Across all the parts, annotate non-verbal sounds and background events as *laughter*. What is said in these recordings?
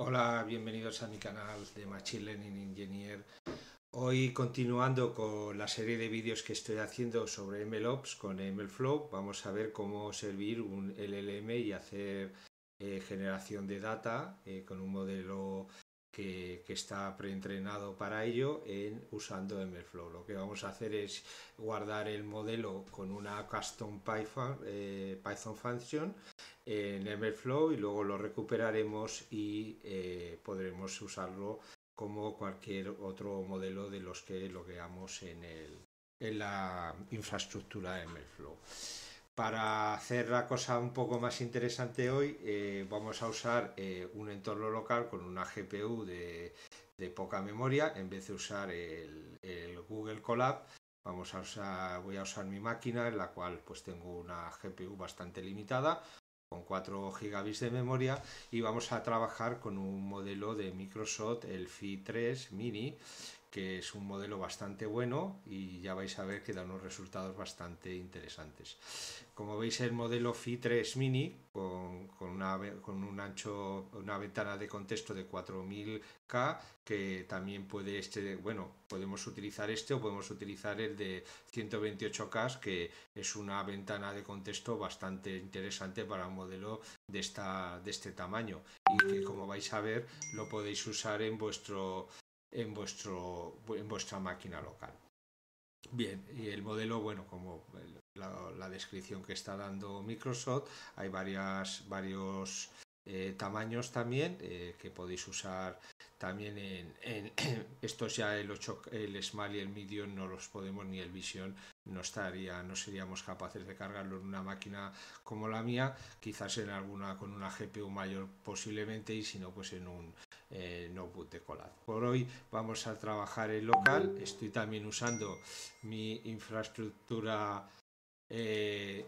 Hola, bienvenidos a mi canal de Machine Learning Engineer. Hoy continuando con la serie de vídeos que estoy haciendo sobre MLOps con MLflow, vamos a ver cómo servir un LLM y hacer eh, generación de data eh, con un modelo que, que está preentrenado para ello en, usando MLflow. Lo que vamos a hacer es guardar el modelo con una custom Python, eh, Python function en MLflow y luego lo recuperaremos y eh, podremos usarlo como cualquier otro modelo de los que logueamos en, el, en la infraestructura de MLflow. Para hacer la cosa un poco más interesante hoy, eh, vamos a usar eh, un entorno local con una GPU de, poca memoria. En vez de usar el, el Google Colab, vamos a usar, voy a usar mi máquina en la cual pues tengo una GPU bastante limitada, con 4 gigabits de memoria y vamos a trabajar con un modelo de Microsoft, el Fi 3 Mini, que es un modelo bastante bueno y ya vais a ver que da unos resultados bastante interesantes. Como veis el modelo Phi 3 Mini con, con, una, con un ancho, una ventana de contexto de 4000K que también puede este, bueno, podemos utilizar este o podemos utilizar el de 128K que es una ventana de contexto bastante interesante para un modelo de, esta, de este tamaño y que como vais a ver lo podéis usar en vuestro en, vuestro, en vuestra máquina local. Bien, y el modelo, bueno, como la, descripción que está dando Microsoft, hay varias, varios eh, tamaños también eh, que podéis usar también en, en, *clears throat* estos ya el 8 el small y el medium no los podemos ni el vision no estaría no seríamos capaces de cargarlo en una máquina como la mía quizás en alguna con una GPU mayor posiblemente y si no pues en un eh, no notebook de Por hoy vamos a trabajar en local. Estoy también usando mi infraestructura eh,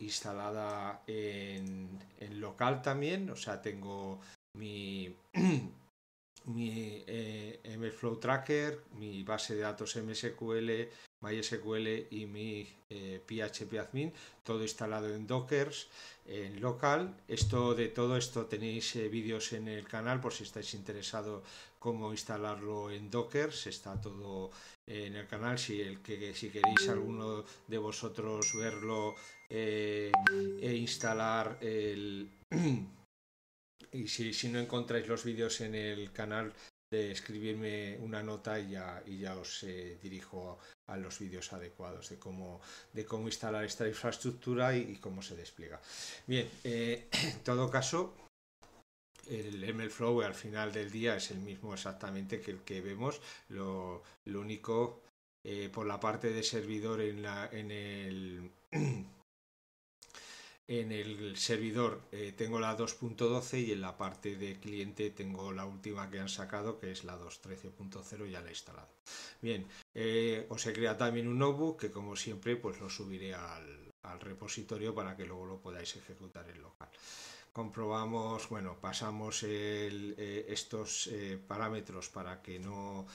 instalada en, en, local también. O sea, tengo mi, *clears throat* mi eh, Tracker, mi base de datos MSQL MySQL y mi eh, PHP admin, todo instalado en Dockers, en local. Esto de todo esto tenéis eh, vídeos en el canal por si estáis interesados cómo instalarlo en Dockers. Está todo eh, en el canal. Si el que si queréis alguno de vosotros verlo eh, e instalar el *clears throat* y si, si no encontráis los vídeos en el canal de escribirme una nota y ya, y ya os eh, dirijo a los vídeos adecuados de cómo, de cómo instalar esta infraestructura y, cómo se despliega. Bien, eh, *clears throat* en todo caso, el MLflow al final del día es el mismo exactamente que el que vemos, lo, único eh, por la parte de servidor en, la, en el... *clears throat* en el servidor eh, tengo la 2.12 y en la parte de cliente tengo la última que han sacado, que es la 2.13.0, ya la he instalado. Bien, eh, os he creado también un notebook que como siempre pues lo subiré al, repositorio para que luego lo podáis ejecutar en local. Comprobamos, bueno, pasamos eh, estos parámetros para que no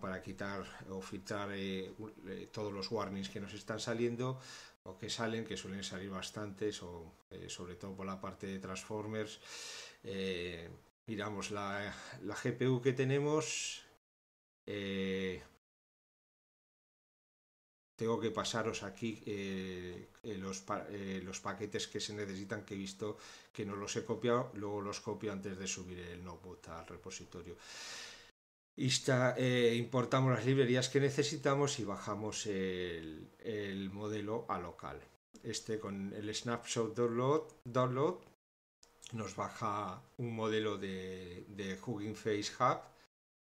para quitar o filtrar eh, eh, todos los warnings que nos están saliendo o que salen, que suelen salir bastantes, o eh, sobre todo por la parte de Transformers. miramos la, la, GPU que tenemos. tengo que pasaros aquí los, los paquetes que se necesitan que he visto que no los he copiado, luego los copio antes de subir el notebook al repositorio. Eh, importamos las librerías que necesitamos y bajamos el, modelo a local. Este con el snapshot download, nos baja un modelo de, Hugging Face Hub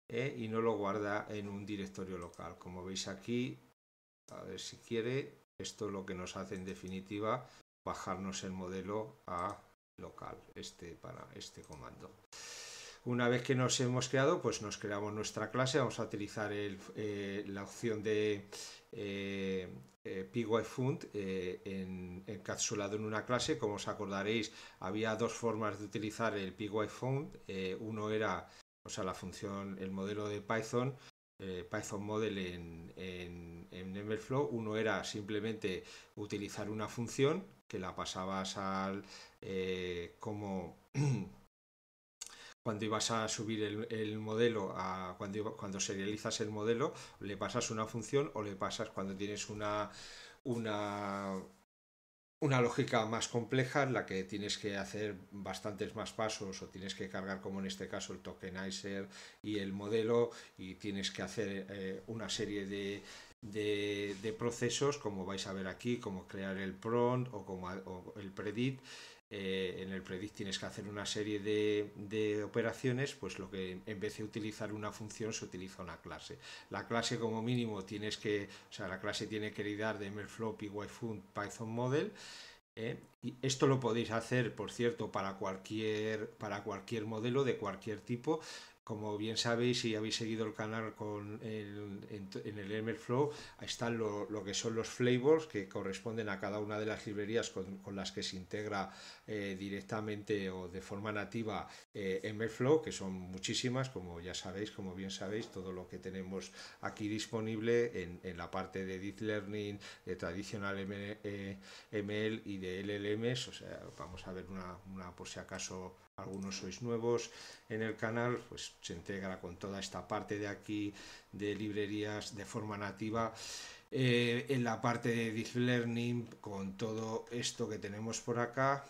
eh, y no lo guarda en un directorio local. Como veis aquí, a ver si quiere, esto es lo que nos hace en definitiva bajarnos el modelo a local, este para este comando. Una vez que nos hemos creado, pues nos creamos nuestra clase, vamos a utilizar eh, la opción de eh, eh, eh encapsulado en una clase. Como os acordaréis, había dos formas de utilizar el PyFund. uno era, o sea, la función, el modelo de Python, Python Model en, en, Uno era simplemente utilizar una función que la pasabas al como *clears throat* cuando ibas a subir el, modelo, a, cuando, cuando serializas el modelo, le pasas una función o le pasas cuando tienes una, una, una lógica más compleja en la que tienes que hacer bastantes más pasos o tienes que cargar como en este caso el tokenizer y el modelo y tienes que hacer eh, una serie de, de, procesos como vais a ver aquí, como crear el prompt o como el predict eh, en el predict tienes que hacer una serie de, operaciones, pues lo que en vez de utilizar una función se utiliza una clase. La clase como mínimo tienes que, o sea, la clase tiene que heredar de MLflow, PyFund, Python Model. ¿eh? Y esto lo podéis hacer, por cierto, para cualquier, para cualquier modelo de cualquier tipo. Como bien sabéis, si habéis seguido el canal con en, el MLflow, ahí están lo, que son los flavors que corresponden a cada una de las librerías con, las que se integra eh, directamente o de forma nativa eh, flow que son muchísimas, como ya sabéis, como bien sabéis, todo lo que tenemos aquí disponible en, la parte de Deep Learning, de tradicional ML eh, y de LLMs, o sea, vamos a ver una, una por si acaso algunos sois nuevos en el canal, pues se integra con toda esta parte de aquí de librerías de forma nativa. Eh, en la parte de Deep Learning, con todo esto que tenemos por acá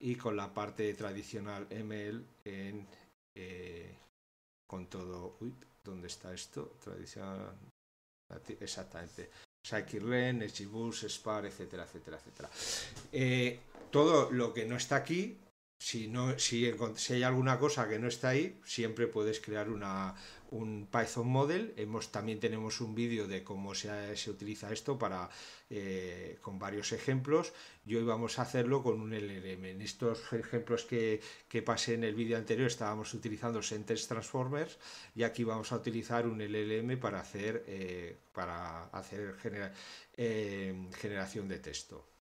y con la parte tradicional ML en, eh, con todo... Uy, ¿dónde está esto? Tradicional... Exactamente. Scikit-Learn, Spar, etcétera, etcétera, etcétera. Eh, todo lo que no está aquí si, hay alguna cosa que no está ahí, siempre puedes crear un Python model. también tenemos un vídeo de cómo se, utiliza esto para, eh, con varios ejemplos. Y hoy vamos a hacerlo con un LLM. En estos ejemplos que, pasé en el vídeo anterior estábamos utilizando Sentence Transformers y aquí vamos a utilizar un LLM para hacer, eh, eh, generación de texto.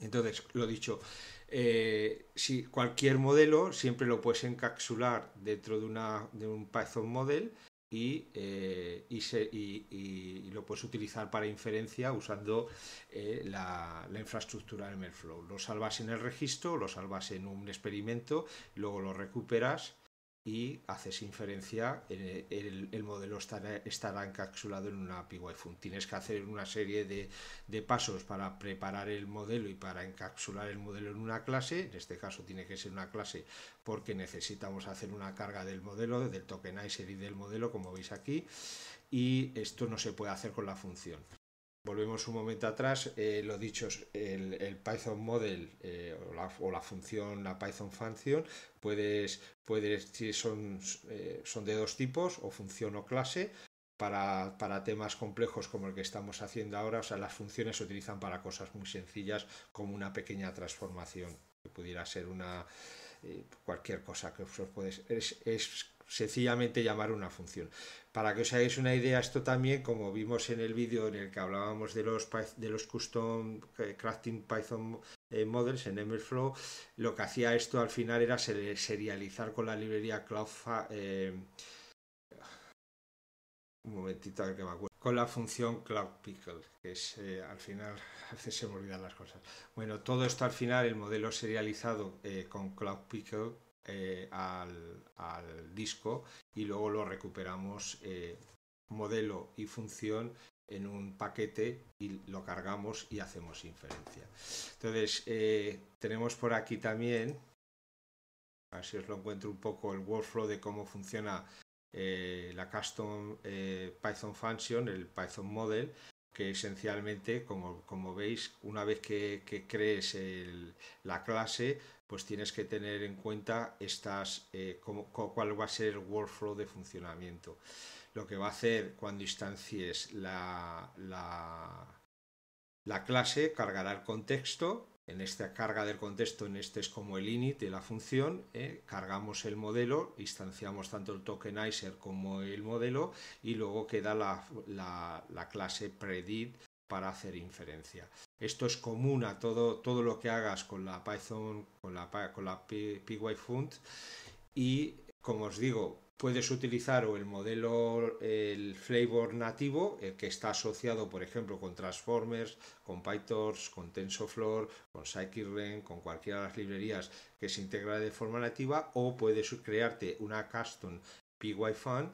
Entonces, lo dicho, eh, si cualquier modelo siempre lo puedes encapsular dentro de, un Python model eh, y, lo puedes utilizar para inferencia usando eh, la, la, infraestructura de Merflow. Lo salvas en el registro, lo salvas en un experimento, luego lo recuperas y haces inferencia, eh, el, modelo estará, encapsulado en una API wi Tienes que hacer una serie de, de, pasos para preparar el modelo y para encapsular el modelo en una clase. En este caso tiene que ser una clase porque necesitamos hacer una carga del modelo, del tokenizer y del modelo, como veis aquí. Y esto no se puede hacer con la función. Volvemos un momento atrás, eh, lo dicho, el, el Python model eh, o, la, función, la Python function, puedes, puedes son, eh, son de dos tipos, o función o clase, para, temas complejos como el que estamos haciendo ahora, o sea, las funciones se utilizan para cosas muy sencillas como una pequeña transformación, que pudiera ser una cualquier cosa que os puedes, sencillamente llamar una función. Para que os hagáis una idea, esto también, como vimos en el vídeo en el que hablábamos de los, de los custom eh, crafting Python eh, models en MLflow, lo que hacía esto al final era serializar con la librería CloudFa eh, un momentito que me acuerdo. Con la función Cloud Pickle, que es al final *laughs* a veces se me olvidan las cosas. Bueno, todo esto al final, el modelo serializado con Cloud Pickle eh, al, disco y luego lo recuperamos eh, modelo y función en un paquete y lo cargamos y hacemos inferencia. Entonces, eh, tenemos por aquí también, a ver si os lo encuentro un poco, el workflow de cómo funciona la custom Python function, el Python model, que esencialmente, como, veis, una vez que, crees la clase, pues tienes que tener en cuenta estas, eh, cuál va a ser el workflow de funcionamiento. Lo que va a hacer cuando instancies la clase, cargará el contexto en esta carga del contexto, en este es como el init de la función, ¿eh? cargamos el modelo, instanciamos tanto el tokenizer como el modelo y luego queda la, la, clase predit para hacer inferencia. Esto es común a todo, todo lo que hagas con la Python, con la, con la PyFunt y como os digo, puedes utilizar o el modelo, el flavor nativo, el eh, que está asociado, por ejemplo, con Transformers, con PyTorch, con TensorFlow, con Scikit-Learn, con cualquiera de las librerías que se integra de forma nativa, o puedes crearte una custom PyFun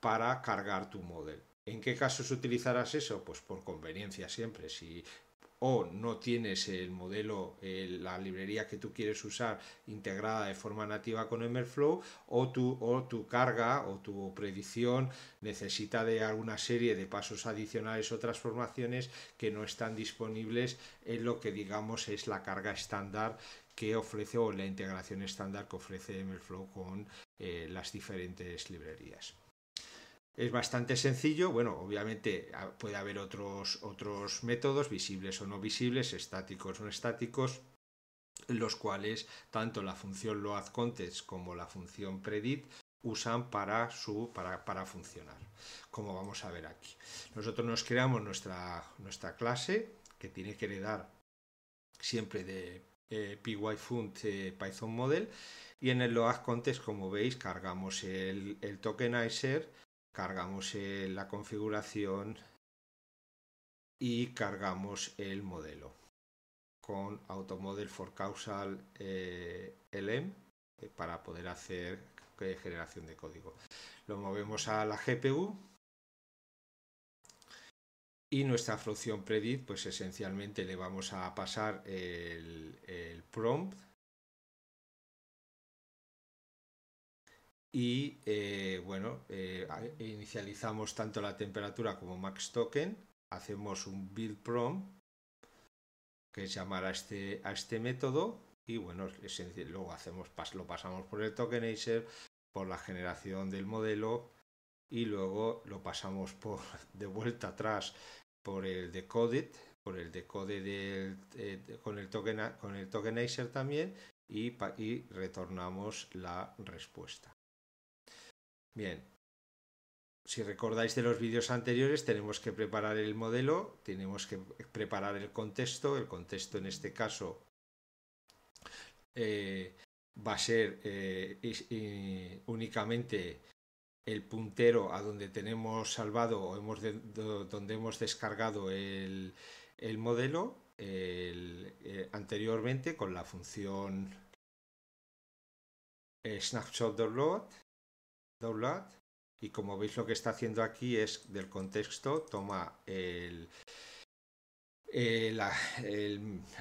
para cargar tu modelo. ¿En qué casos utilizarás eso? Pues por conveniencia siempre. Si o no tienes el modelo, eh, la librería que tú quieres usar integrada de forma nativa con Emerflow, o tu, carga o tu predicción necesita de alguna serie de pasos adicionales o transformaciones que no están disponibles en lo que digamos es la carga estándar que ofrece o la integración estándar que ofrece Emerflow con eh, las diferentes librerías. Es bastante sencillo, bueno, obviamente ah, puede haber otros, otros métodos, visibles o no visibles, estáticos o no estáticos, los cuales tanto la función loadContext como la función predit usan para, su, para, funcionar, como vamos a ver aquí. Nosotros nos creamos nuestra, nuestra clase que tiene que heredar siempre de eh, pyfund eh, Python Model y en el LoadContext, como veis, cargamos el, el tokenizer cargamos eh, la configuración y cargamos el modelo con Automodel for Causal eh, LM e eh, para poder hacer generación de código. Lo movemos a la GPU y nuestra función predict, pues esencialmente le vamos a pasar el prompt y eh, bueno, eh, inicializamos tanto la temperatura como max token, hacemos un build prompt que llamará este, a este método y bueno, luego hacemos, lo pasamos por el tokenizer, por la generación del modelo y luego lo pasamos por, *laughs* de vuelta atrás por el decoded, por el decode eh, con, el token, tokenizer también y retornamos la respuesta. Bien. Si recordáis de los vídeos anteriores, tenemos que preparar el modelo, tenemos que preparar el contexto. El contexto en este caso eh, va a ser eh, únicamente el puntero a donde tenemos salvado o hemos donde hemos descargado el, modelo eh, anteriormente con la función snapshot y como veis lo que está haciendo aquí es del contexto toma eh,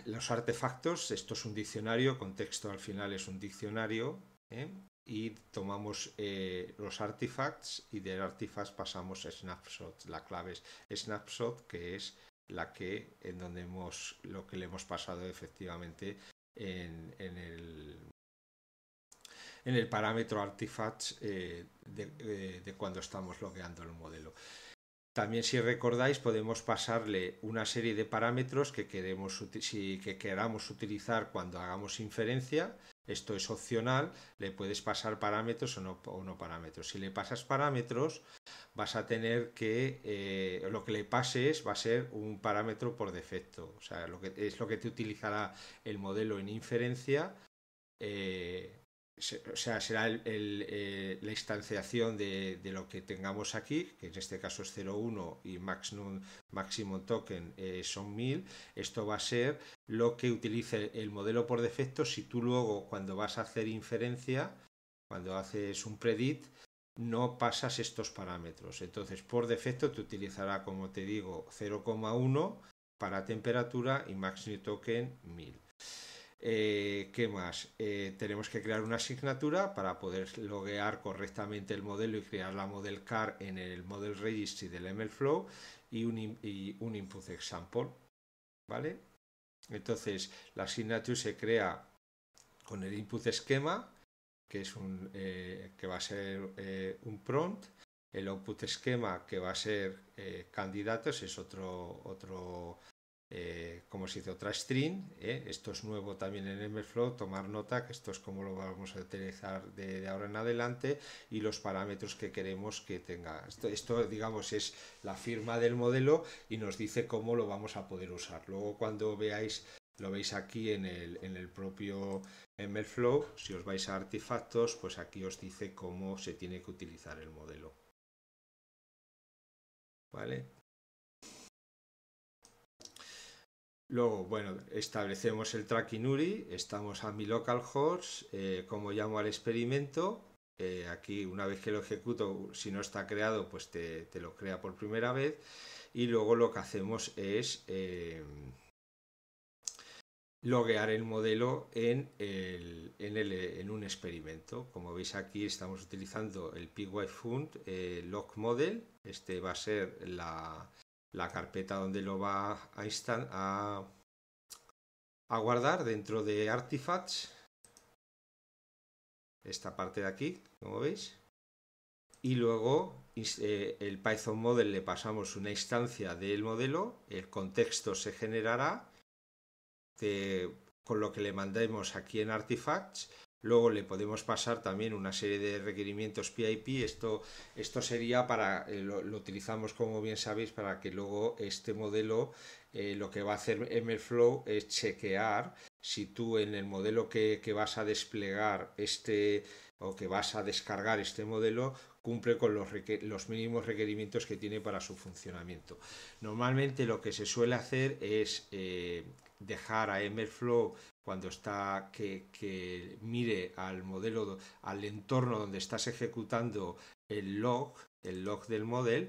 los artefactos, esto es un diccionario, contexto al final es un diccionario, ¿eh? y tomamos eh, los artifacts y del artifacts pasamos a snapshot, la clave es snapshot, que es la que en donde hemos lo que le hemos pasado efectivamente en el en el parámetro artifacts eh, eh, de, cuando estamos logueando el modelo. También si recordáis podemos pasarle una serie de parámetros que, queremos, si, que queramos utilizar cuando hagamos inferencia. Esto es opcional, le puedes pasar parámetros o no, parámetros. Si le pasas parámetros, vas a tener que eh, lo que le pases va a ser un parámetro por defecto. O sea, lo que, es lo que te utilizará el modelo en inferencia o sea, será eh, la instanciación de, lo que tengamos aquí, que en este caso es 0,1 y máximo token eh, son 1000. Esto va a ser lo que utilice el modelo por defecto si tú luego cuando vas a hacer inferencia, cuando haces un predict, no pasas estos parámetros. Entonces, por defecto te utilizará, como te digo, 0,1 para temperatura y máximo token 1000. Eh, ¿Qué más? Eh, tenemos que crear una asignatura para poder loguear correctamente el modelo y crear la model car en el model registry del MLflow y un, y un input example. ¿Vale? Entonces, la asignatura se crea con el input esquema, que, es eh, que va a ser un prompt. El output esquema, que va a ser candidatos, es otro, otro eh, como se hizo otra string, eh, esto es nuevo también en MLflow, tomar nota que esto es como lo vamos a utilizar de, ahora en adelante y los parámetros que queremos que tenga. Esto, digamos es la firma del modelo y nos dice cómo lo vamos a poder usar. Luego cuando veáis, lo veis aquí en el, en el propio MLflow, si os vais a artefactos, pues aquí os dice cómo se tiene que utilizar el modelo. ¿Vale? Luego, bueno, establecemos el tracking URI, estamos a mi localhost, eh, como llamo al experimento. aquí, una vez que lo ejecuto, si no está creado, pues te, lo crea por primera vez. Y luego lo que hacemos es eh, loguear el modelo en, en, un experimento. Como veis aquí, estamos utilizando el PyFund eh, log model. Este va a ser la, la carpeta donde lo va a, a, guardar dentro de Artifacts, esta parte de aquí, como veis, y luego eh, el Python model le pasamos una instancia del modelo, el contexto se generará, con lo que le mandemos aquí en Artifacts, Luego le podemos pasar también una serie de requerimientos PIP. Esto, esto sería para, eh, lo, utilizamos como bien sabéis, para que luego este modelo eh, lo que va a hacer MLflow es chequear si tú en el modelo que, vas a desplegar este o que vas a descargar este modelo cumple con los, los, mínimos requerimientos que tiene para su funcionamiento. Normalmente lo que se suele hacer es eh, dejar a Emerflow cuando está que, que, mire al modelo, al entorno donde estás ejecutando el log, el log del modelo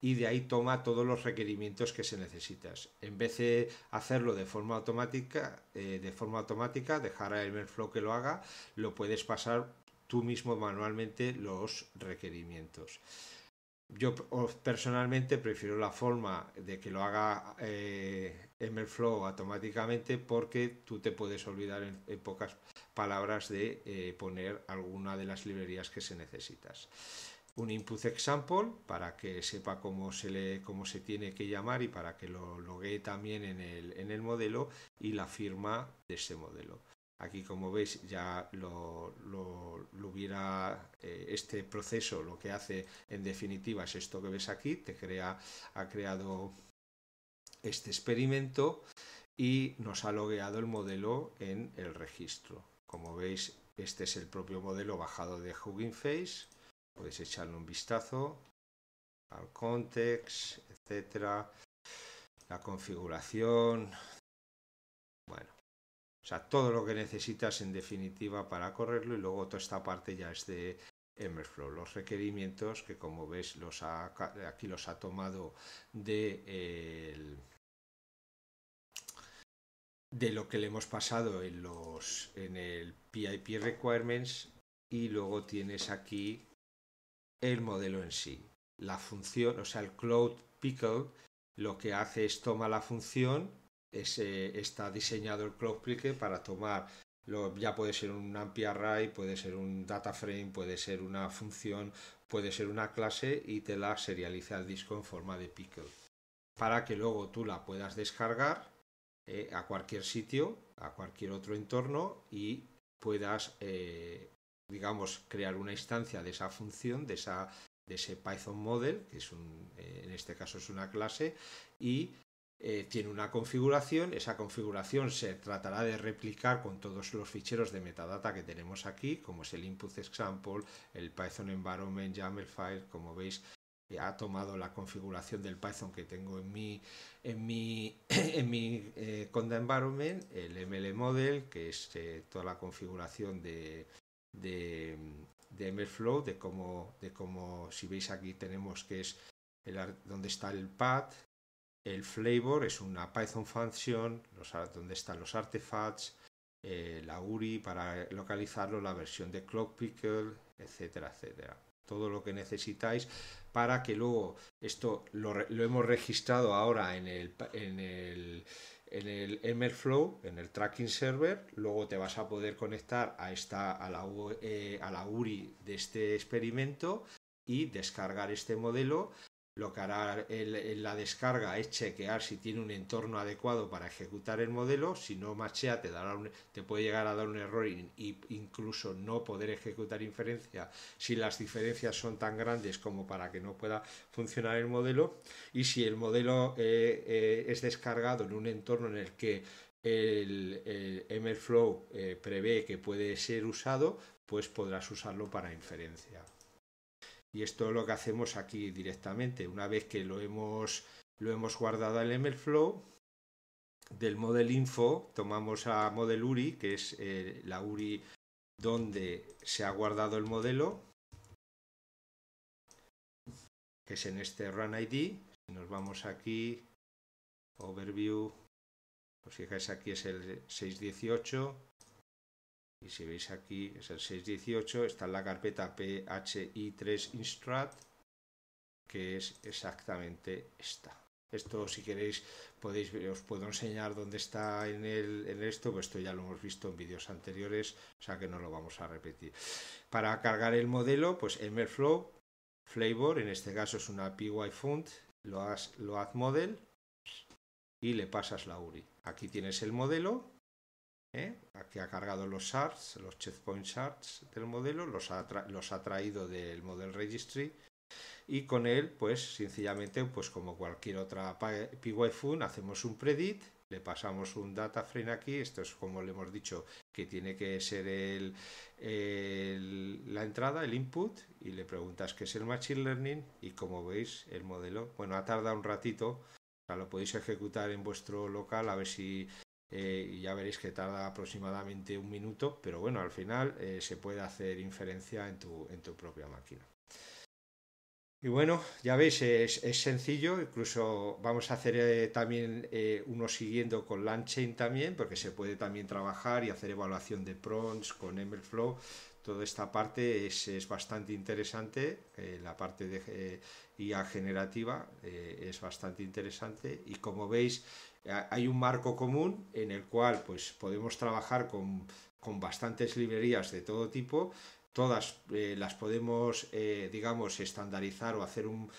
y de ahí toma todos los requerimientos que se necesitas. En vez de hacerlo de forma automática, eh, de forma automática, dejar a Emerflow que lo haga, lo puedes pasar tú mismo manualmente los requerimientos. Yo personalmente prefiero la forma de que lo haga eh, MLflow automáticamente porque tú te puedes olvidar en, pocas palabras de eh, poner alguna de las librerías que se necesitas. Un input example para que sepa cómo se, le, cómo se tiene que llamar y para que lo loguee también en el, en el modelo y la firma de ese modelo. Aquí como veis ya lo, lo, hubiera eh, este proceso lo que hace en definitiva es esto que ves aquí, te crea, ha creado este experimento y nos ha logueado el modelo en el registro. Como veis, este es el propio modelo bajado de Hugging Face. Podéis echarle un vistazo al context, etcétera, la configuración. Bueno, o sea, todo lo que necesitas en definitiva para correrlo y luego toda esta parte ya es de los requerimientos que como ves los aquí los ha tomado de, de lo que le hemos pasado en, los, en el PIP requirements y luego tienes aquí el modelo en sí. La función, o sea, el Cloud Pickle lo que hace es toma la función, está diseñado el Cloud Pickle para tomar lo, ya puede ser un numpy array, puede ser un data frame, puede ser una función, puede ser una clase y te la serializa al disco en forma de pickle. Para que luego tú la puedas descargar eh, a cualquier sitio, a cualquier otro entorno y puedas, eh, digamos, crear una instancia de esa función, de esa de ese Python model, que es un, eh, en este caso es una clase, y eh, tiene una configuración, esa configuración se tratará de replicar con todos los ficheros de metadata que tenemos aquí, como es el input example, el Python environment, YAML file, como veis ha tomado la configuración del Python que tengo en mi en *coughs* en mi eh, conda environment, el ML model, que es eh, toda la configuración de, de, de MLflow, de cómo de cómo si veis aquí tenemos que es el, donde está el path, el flavor es una Python function donde están los artefacts, eh, la URI para localizarlo, la versión de Pickle, etcétera, etcétera. Todo lo que necesitáis para que luego esto lo, hemos registrado ahora en el, en el en el en el tracking server, luego te vas a poder conectar a, esta, a, la, eh, a la URI de este experimento y descargar este modelo lo que hará la descarga es chequear si tiene un entorno adecuado para ejecutar el modelo. Si no machea, te, puede llegar a dar un error e incluso no poder ejecutar inferencia si las diferencias son tan grandes como para que no pueda funcionar el modelo. Y si el modelo eh, eh, es descargado en un entorno en el que el, MLflow eh, prevé que puede ser usado, pues podrás usarlo para inferencia y esto es lo que hacemos aquí directamente. Una vez que lo hemos, lo hemos guardado al MLflow, del model info tomamos a model URI, que es eh, la URI donde se ha guardado el modelo, que es en este run ID. Nos vamos aquí, overview, os pues fijáis aquí es el 618 y si veis aquí, es el 618, está en la carpeta PHI3 Instrat, que es exactamente esta. Esto, si queréis, podéis, os puedo enseñar dónde está en, esto, pues esto ya lo hemos visto en vídeos anteriores, o sea que no lo vamos a repetir. Para cargar el modelo, pues Emerflow, Flavor, en este caso es una PY Font, lo haz, lo haz model y le pasas la URI. Aquí tienes el modelo, Aquí ¿eh? ha cargado los shards, los checkpoint shards del modelo, los ha, los ha traído del model registry y con él, pues sencillamente, pues como cualquier otra PYFUN, hacemos un predict, le pasamos un data frame aquí, esto es como le hemos dicho que tiene que ser el, la entrada, el input, y le preguntas qué es el Machine Learning y como veis el modelo, bueno, ha tardado un ratito, lo podéis ejecutar en vuestro local a ver si eh, y ya veréis que tarda aproximadamente un minuto, pero bueno, al final eh, se puede hacer inferencia en tu, en tu propia máquina. Y bueno, ya veis, es, sencillo, incluso vamos a hacer eh, también uno siguiendo con LangChain también, porque se puede también trabajar y hacer evaluación de prompts con MLflow, toda esta parte es, es bastante interesante, la parte de IA generativa es bastante interesante y como veis eh, hay un marco común en el cual pues, podemos trabajar con, bastantes librerías de todo tipo. Todas eh, las podemos, eh, digamos, estandarizar o hacer un,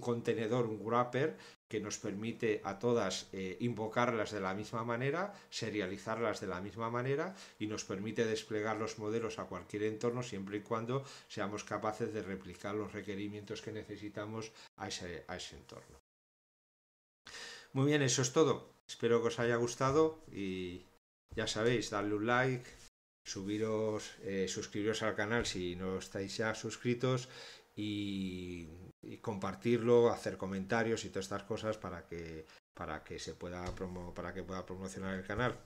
contenedor, un wrapper, que nos permite a todas invocarlas de la misma manera, serializarlas de la misma manera y nos permite desplegar los modelos a cualquier entorno siempre y cuando seamos capaces de replicar los requerimientos que necesitamos a ese, a ese entorno. Muy bien, eso es todo. Espero que os haya gustado y ya sabéis, darle un like, subiros, eh, suscribiros al canal si no estáis ya suscritos y, compartirlo, hacer comentarios y todas estas cosas para que para que se pueda para que pueda promocionar el canal.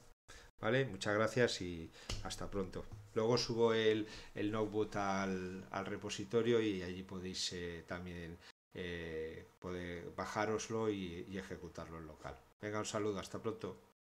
¿Vale? Muchas gracias y hasta pronto. Luego subo el, notebook al, repositorio y allí podéis eh, también eh, poder bajároslo y, y ejecutarlo en local. Venga, un saludo, hasta pronto.